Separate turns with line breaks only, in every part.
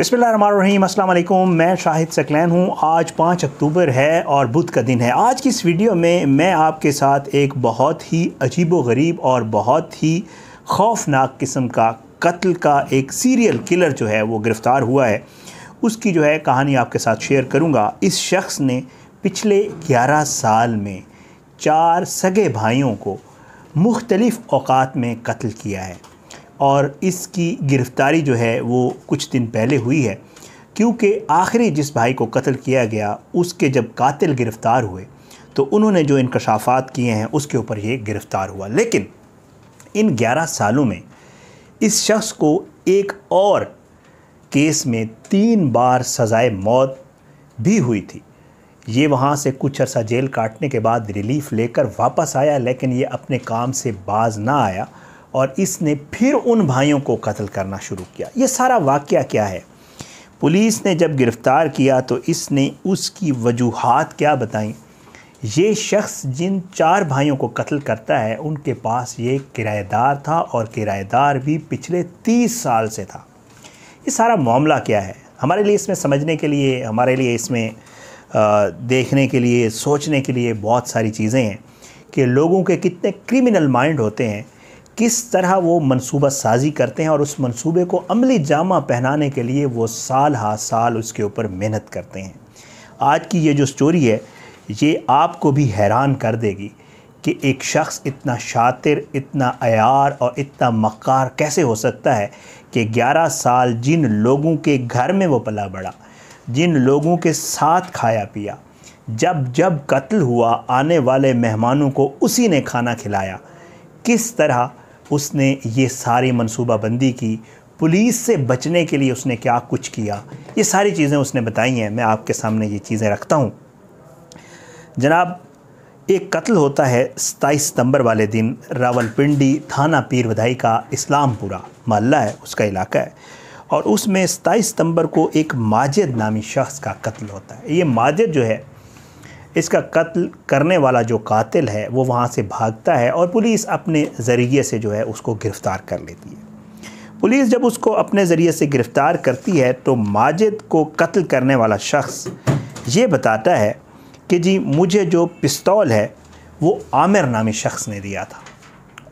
वालेकुम मैं शाहिद सकलैन हूँ आज पाँच अक्टूबर है और बुध का दिन है आज की इस वीडियो में मैं आपके साथ एक बहुत ही अजीब गरीब और बहुत ही खौफनाक किस्म का कत्ल का एक सीरियल किलर जो है वो गिरफ़्तार हुआ है उसकी जो है कहानी आपके साथ शेयर करूँगा इस शख्स ने पिछले ग्यारह साल में चार सगे भाइयों को मुख्तलफ़ अवात में कत्ल किया है और इसकी गिरफ़्तारी जो है वो कुछ दिन पहले हुई है क्योंकि आखिरी जिस भाई को कत्ल किया गया उसके जब कातिल गिरफ़्तार हुए तो उन्होंने जो इंकशाफात किए हैं उसके ऊपर ये गिरफ़्तार हुआ लेकिन इन 11 सालों में इस शख्स को एक और केस में तीन बार सज़ाए मौत भी हुई थी ये वहाँ से कुछ अरसा जेल काटने के बाद रिलीफ़ लेकर वापस आया लेकिन ये अपने काम से बाज ना आया और इसने फिर उन भाइयों को कत्ल करना शुरू किया ये सारा वाक़ क्या है पुलिस ने जब गिरफ़्तार किया तो इसने उसकी वजूहत क्या बताई ये शख्स जिन चार भाइयों को कत्ल करता है उनके पास ये किराएदार था और किराएदार भी पिछले तीस साल से था ये सारा मामला क्या है हमारे लिए इसमें समझने के लिए हमारे लिए इसमें देखने के लिए सोचने के लिए बहुत सारी चीज़ें हैं कि लोगों के कितने क्रिमिनल माइंड होते हैं किस तरह वो मनसूबा साजी करते हैं और उस मनसूबे को अमली जामा पहनाने के लिए वो साल हा साल उसके ऊपर मेहनत करते हैं आज की ये जो स्टोरी है ये आपको भी हैरान कर देगी कि एक शख्स इतना शातिर इतना अयार और इतना मक्कार कैसे हो सकता है कि 11 साल जिन लोगों के घर में वो पला बढ़ा जिन लोगों के साथ खाया पिया जब जब कत्ल हुआ आने वाले मेहमानों को उसी ने खाना खिलाया किस तरह उसने ये सारी मनसूबाबंदी की पुलिस से बचने के लिए उसने क्या कुछ किया ये सारी चीज़ें उसने बताई हैं मैं आपके सामने ये चीज़ें रखता हूँ जनाब एक कत्ल होता है सताईस सितंबर वाले दिन रावलपिंडी थाना पीर वधाई का इस्लामपुरा महल्ला है उसका इलाका है और उसमें सताईस सितंबर को एक माजिद नामी शख्स का कत्ल होता है ये माजिद जो है इसका कत्ल करने वाला जो कातिल है वो वहाँ से भागता है और पुलिस अपने ज़रिए से जो है उसको गिरफ़्तार कर लेती है पुलिस जब उसको अपने ज़रिए से गिरफ़्तार करती है तो माजिद को कत्ल करने वाला शख्स ये बताता है कि जी मुझे जो पिस्तौल है वो आमिर नामी शख्स ने दिया था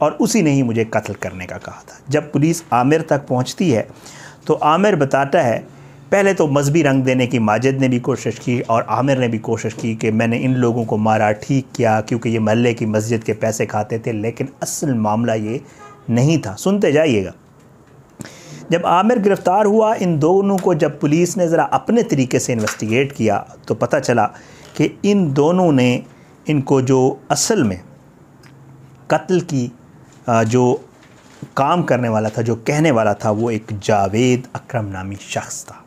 और उसी ने ही मुझे कत्ल करने का कहा था जब पुलिस आमिर तक पहुँचती है तो आमिर बताता है पहले तो मजहबी रंग देने की माजिद ने भी कोशिश की और आमिर ने भी कोशिश की कि मैंने इन लोगों को मारा ठीक किया क्योंकि ये महल्ले की मस्जिद के पैसे खाते थे लेकिन असल मामला ये नहीं था सुनते जाइएगा जब आमिर गिरफ़्तार हुआ इन दोनों को जब पुलिस ने ज़रा अपने तरीके से इन्वेस्टिगेट किया तो पता चला कि इन दोनों ने इनको जो असल में कत्ल की जो काम करने वाला था जो कहने वाला था वो एक जावेद अक्रम नामी शख्स था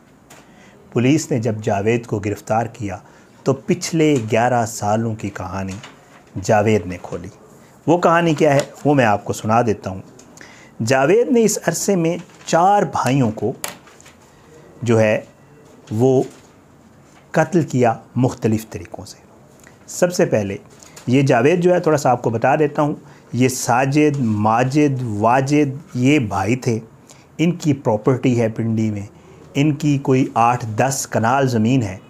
पुलिस ने जब जावेद को गिरफ़्तार किया तो पिछले 11 सालों की कहानी जावेद ने खोली वो कहानी क्या है वो मैं आपको सुना देता हूँ जावेद ने इस अरसे में चार भाइयों को जो है वो कत्ल किया मुख्तलिफ़ तरीक़ों से सबसे पहले ये जावेद जो है थोड़ा सा आपको बता देता हूँ ये साजिद माजिद वाजिद ये भाई थे इनकी प्रॉपर्टी है पिंडी में इनकी कोई आठ दस कनाल ज़मीन है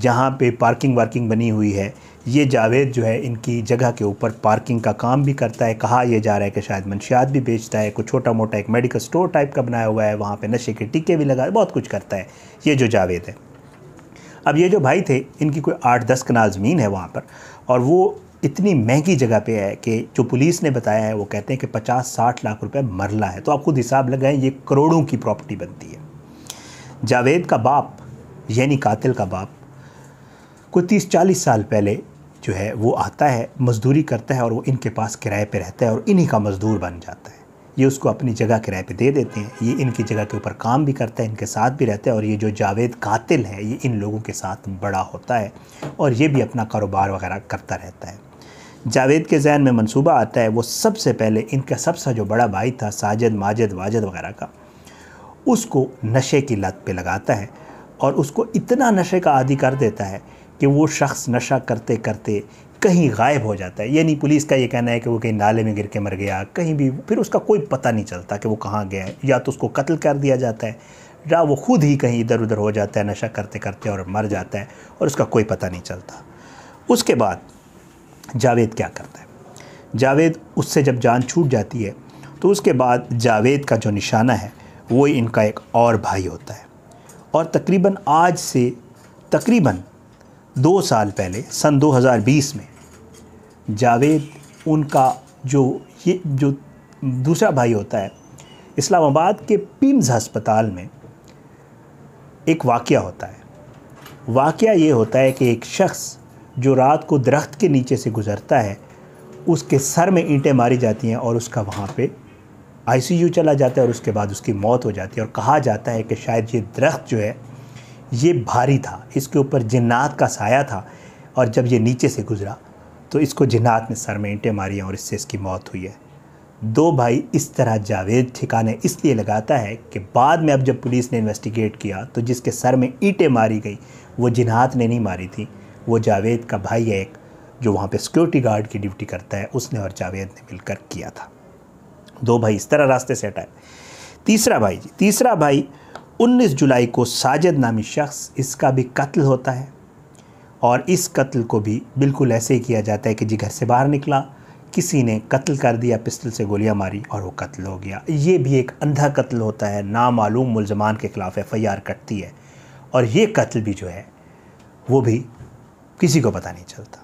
जहाँ पे पार्किंग वार्किंग बनी हुई है ये जावेद जो है इनकी जगह के ऊपर पार्किंग का काम भी करता है कहा यह जा रहा है कि शायद मनशियात भी बेचता है कुछ छोटा मोटा एक मेडिकल स्टोर टाइप का बनाया हुआ है वहाँ पे नशे के टीके भी लगा बहुत कुछ करता है ये जो जावेद है अब ये जो भाई थे इनकी कोई आठ दस कनाल ज़मीन है वहाँ पर और वो इतनी महंगी जगह पे है कि जो पुलिस ने बताया है वो कहते हैं कि पचास साठ लाख रुपये मरला है तो आप खुद हिसाब लगाएं ये करोड़ों की प्रॉपर्टी बनती है जावेद का बाप यानी कातिल का बाप कोई तीस चालीस साल पहले जो है वो आता है मज़दूरी करता है और वो इनके पास किराए पे रहता है और इन्हीं का मज़दूर बन जाता है ये उसको अपनी जगह किराए पे दे देते हैं ये इनकी जगह के ऊपर काम भी करता है इनके साथ भी रहता है और ये जो जावेद कातिल है ये इन लोगों के साथ बड़ा होता है और ये भी अपना कारोबार वगैरह करता रहता है जावेद के जहन में मंसूबा आता है वो सबसे पहले इनका सबसे जो बड़ा भाई था साजिद माजिद वाजिद वगैरह का उसको नशे की लत पे लगाता है और उसको इतना नशे का आदि कर देता है कि वो शख्स नशा करते करते कहीं गायब हो जाता है यानी पुलिस का ये कहना है कि वो कहीं नाले में गिर के मर गया कहीं भी फिर उसका कोई पता नहीं चलता कि वो कहाँ गया है या तो उसको कत्ल कर दिया जाता है या वो खुद ही कहीं इधर उधर हो जाता है नशा करते करते और मर जाता है और उसका कोई पता नहीं चलता उसके बाद जावेद क्या करता है जावेद उससे जब जान छूट जाती है तो उसके बाद जावेद का जो निशाना है वो इनका एक और भाई होता है और तकरीबन आज से तकरीबन दो साल पहले सन 2020 में जावेद उनका जो ये जो दूसरा भाई होता है इस्लामाबाद के पिम्स अस्पताल में एक वाक़ होता है वाक़ ये होता है कि एक शख्स जो रात को दरख्त के नीचे से गुज़रता है उसके सर में ईंटें मारी जाती हैं और उसका वहाँ पे आईसीयू चला जाता है और उसके बाद उसकी मौत हो जाती है और कहा जाता है कि शायद ये दरख्त जो है ये भारी था इसके ऊपर जन्नात का साया था और जब ये नीचे से गुज़रा तो इसको जिन्नात ने सर में ईंटें मारी और इससे इसकी मौत हुई है दो भाई इस तरह जावेद ठिकाने इसलिए लगाता है कि बाद में अब जब पुलिस ने इन्वेस्टिगेट किया तो जिसके सर में ईंटें मारी गई वो जिन्हात ने नहीं मारी थी वो जावेद का भाई है एक जो वहाँ पे सिक्योरिटी गार्ड की ड्यूटी करता है उसने और जावेद ने मिलकर किया था दो भाई इस तरह रास्ते से हटाए तीसरा भाई जी तीसरा भाई 19 जुलाई को साजिद नामी शख्स इसका भी कत्ल होता है और इस कत्ल को भी बिल्कुल ऐसे ही किया जाता है कि जी घर से बाहर निकला किसी ने कत्ल कर दिया पिस्टल से गोलियां मारी और वो कत्ल हो गया ये भी एक अंधा कत्ल होता है नामालूम मुलजमान के ख़िलाफ़ एफ आई आर कटती है और ये कत्ल भी जो है वो भी किसी को पता नहीं चलता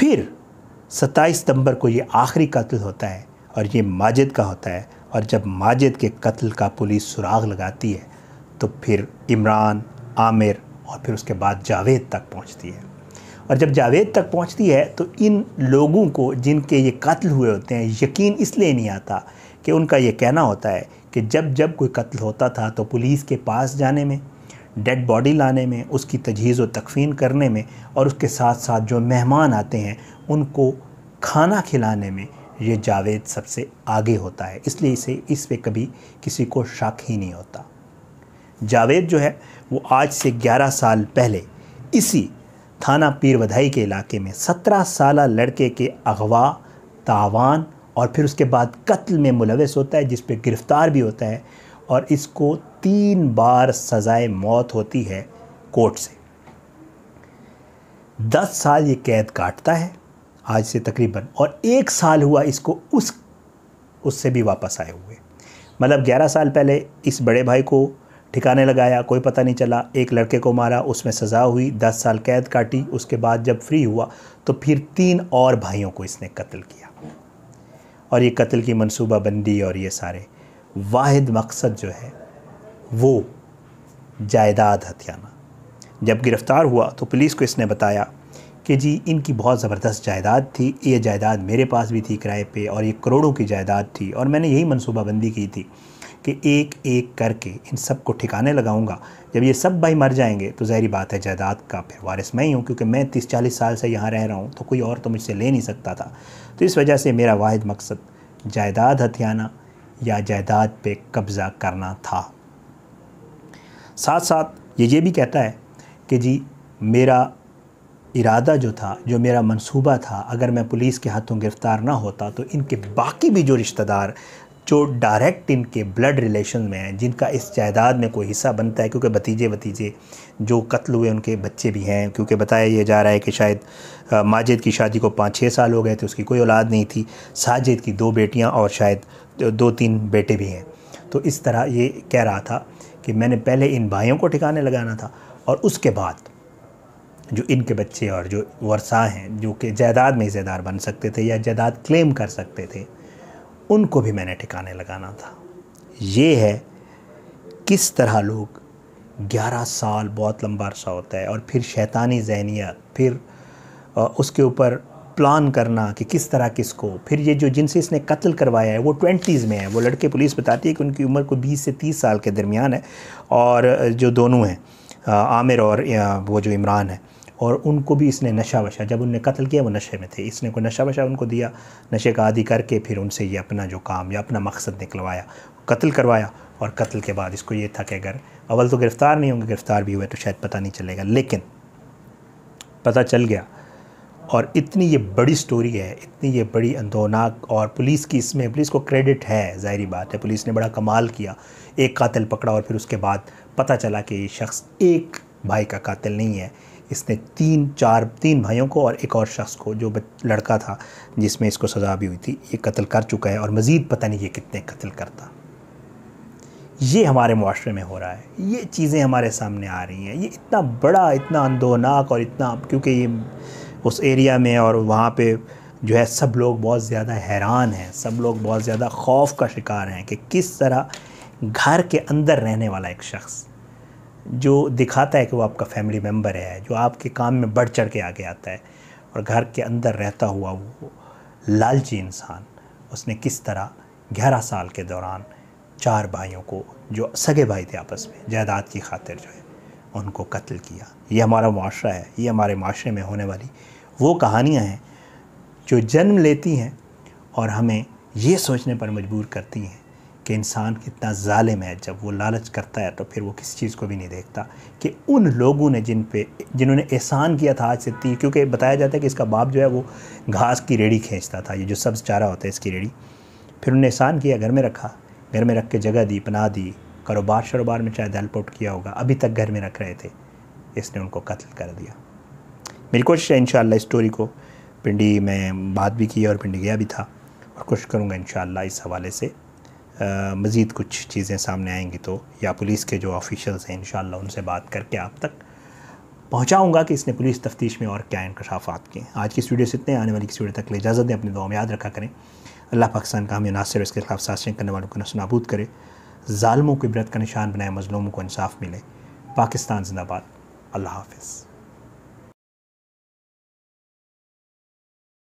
फिर 27 सितंबर को ये आखिरी कत्ल होता है और ये माजिद का होता है और जब माजिद के कत्ल का पुलिस सुराग लगाती है तो फिर इमरान आमिर और फिर उसके बाद जावेद तक पहुंचती है और जब जावेद तक पहुंचती है तो इन लोगों को जिनके ये कत्ल हुए होते हैं यकीन इसलिए नहीं आता कि उनका ये कहना होता है कि जब जब कोई कत्ल होता था तो पुलिस के पास जाने में डेड बॉडी लाने में उसकी तजहीज़ व तकफीन करने में और उसके साथ साथ जो मेहमान आते हैं उनको खाना खिलाने में ये जावेद सबसे आगे होता है इसलिए इसे इस पे कभी किसी को शक ही नहीं होता जावेद जो है वो आज से 11 साल पहले इसी थाना पीर वधाई के इलाके में 17 साल लड़के के अगवा तावान और फिर उसके बाद कत्ल में मुलविस होता है जिस पर गिरफ़्तार भी होता है और इसको तीन बार सज़ाए मौत होती है कोर्ट से दस साल ये कैद काटता है आज से तकरीबन और एक साल हुआ इसको उस उससे भी वापस आए हुए मतलब 11 साल पहले इस बड़े भाई को ठिकाने लगाया कोई पता नहीं चला एक लड़के को मारा उसमें सज़ा हुई दस साल कैद काटी उसके बाद जब फ्री हुआ तो फिर तीन और भाइयों को इसने कत्ल किया और ये कत्ल की मनसूबा बंदी और ये सारे वाहिद मकसद जो है वो जायदाद हथियाना जब गिरफ़्तार हुआ तो पुलिस को इसने बताया कि जी इनकी बहुत ज़बरदस्त जायदाद थी ये जायदाद मेरे पास भी थी किराए पे और ये करोड़ों की जायदाद थी और मैंने यही मनसूबाबंदी की थी कि एक एक करके इन सब को ठिकाने लगाऊंगा जब ये सब भाई मर जाएंगे तो ज़ाहरी बात है जायदाद का फिर वारिस मैं ही हूँ क्योंकि मैं तीस चालीस साल से यहाँ रह रहा हूँ तो कोई और तो मुझसे ले नहीं सकता था तो इस वजह से मेरा वाद मकसद जायदाद हथियाना या जायदाद पर कब्ज़ा करना था साथ साथ ये ये भी कहता है कि जी मेरा इरादा जो था जो मेरा मंसूबा था अगर मैं पुलिस के हाथों गिरफ़्तार ना होता तो इनके बाकी भी जो रिश्तेदार जो डायरेक्ट इनके ब्लड रिलेशन में हैं जिनका इस जायदाद में कोई हिस्सा बनता है क्योंकि भतीजे भतीजे जो कत्ल हुए उनके बच्चे भी हैं क्योंकि बताया यह जा रहा है कि शायद माजिद की शादी को पाँच छः साल हो गए थे उसकी कोई औलाद नहीं थी साजिद की दो बेटियाँ और शायद दो तीन बेटे भी हैं तो इस तरह ये कह रहा था कि मैंने पहले इन भाइयों को ठिकाने लगाना था और उसके बाद जो इनके बच्चे और जो वर्षा हैं जो कि जायदाद में हिस्सेदार बन सकते थे या जायदाद क्लेम कर सकते थे उनको भी मैंने ठिकाने लगाना था ये है किस तरह लोग 11 साल बहुत लंबा अरसा होता है और फिर शैतानी जहनीत फिर उसके ऊपर प्लान करना कि किस तरह किसको फिर ये जो जिनसे इसने कत्ल करवाया है वो ट्वेंटीज़ में है वो लड़के पुलिस बताती है कि उनकी उम्र को 20 से 30 साल के दरमियान है और जो दोनों हैं आमिर और वो जो इमरान है और उनको भी इसने नशा वशा जब उनने कत्ल किया वो नशे में थे इसने को नशा वशा उनको दिया नशे का आदि करके फिर उनसे ये अपना जो काम या अपना मकसद निकलवाया कत्ल करवाया और कत्ल के बाद इसको ये था कि अगर अव्वल तो गिरफ़्तार नहीं होंगे गिरफ़्तार भी हुए तो शायद पता नहीं चलेगा लेकिन पता चल गया और इतनी ये बड़ी स्टोरी है इतनी ये बड़ी अंदोनाक और पुलिस की इसमें पुलिस को क्रेडिट है ज़ाहरी बात है पुलिस ने बड़ा कमाल किया एक कातिल पकड़ा और फिर उसके बाद पता चला कि ये शख्स एक भाई का कातिल नहीं है इसने तीन चार तीन भाइयों को और एक और शख्स को जो लड़का था जिसमें इसको सज़ा भी हुई थी ये कत्ल कर चुका है और मज़ीद पता नहीं ये कितने कत्ल करता ये हमारे माशरे में हो रहा है ये चीज़ें हमारे सामने आ रही हैं ये इतना बड़ा इतना अंदोनाक और इतना क्योंकि ये उस एरिया में और वहाँ पे जो है सब लोग बहुत ज़्यादा हैरान हैं सब लोग बहुत ज़्यादा खौफ का शिकार हैं कि किस तरह घर के अंदर रहने वाला एक शख्स जो दिखाता है कि वो आपका फैमिली मेम्बर है जो आपके काम में बढ़ चढ़ के आगे आता है और घर के अंदर रहता हुआ वो लालची इंसान उसने किस तरह ग्यारह साल के दौरान चार भाइयों को जो सगे भाई थे आपस में जायदाद की खातिर जो है उनको कत्ल किया ये हमारा माशरा है ये हमारे माशरे में होने वाली वो कहानियाँ हैं जो जन्म लेती हैं और हमें ये सोचने पर मजबूर करती हैं कि इंसान कितना ालिम है जब वो लालच करता है तो फिर वो किसी चीज़ को भी नहीं देखता कि उन लोगों ने जिन पे जिन्होंने एहसान किया था आज से तीन क्योंकि बताया जाता है कि इसका बाप जो है वो घास की रेड़ी खींचता था ये जो सब्ज़ चारा होता है इसकी रेड़ी फिर उन्होंने एहसान किया घर में रखा घर में रख के जगह दी पना दी कारोबार शरोबार में चाहे दलपोट किया होगा अभी तक घर में रख रहे थे इसने उनको कत्ल कर दिया मेरी कोशिश है इन स्टोरी को पिंडी में बात भी की और पिंडी गया भी था और कोशिश करूँगा इन इस हवाले से मज़ीद कुछ चीज़ें सामने आएंगी तो या पुलिस के जो ऑफिशल्स हैं इन उनसे बात करके आप तक पहुँचाऊँगा कि इसने पुलिस तफ्तीश में और क्या इंकशाफात किए आज की स्टूडियो से इतने आने वाली किस वीडियो तक ले इजाज़त दें अपने दुआ में याद रखा करें अल्लाह पाकिस्तान का हमें नासिर इसके खिलाफ साजिशें करने वालों को नाबूद करे ालमों को इबरत का निशान बनाए मजलूमों को इंसाफ मिले पाकिस्तान जिंदाबाद अल्लाह हाफिज़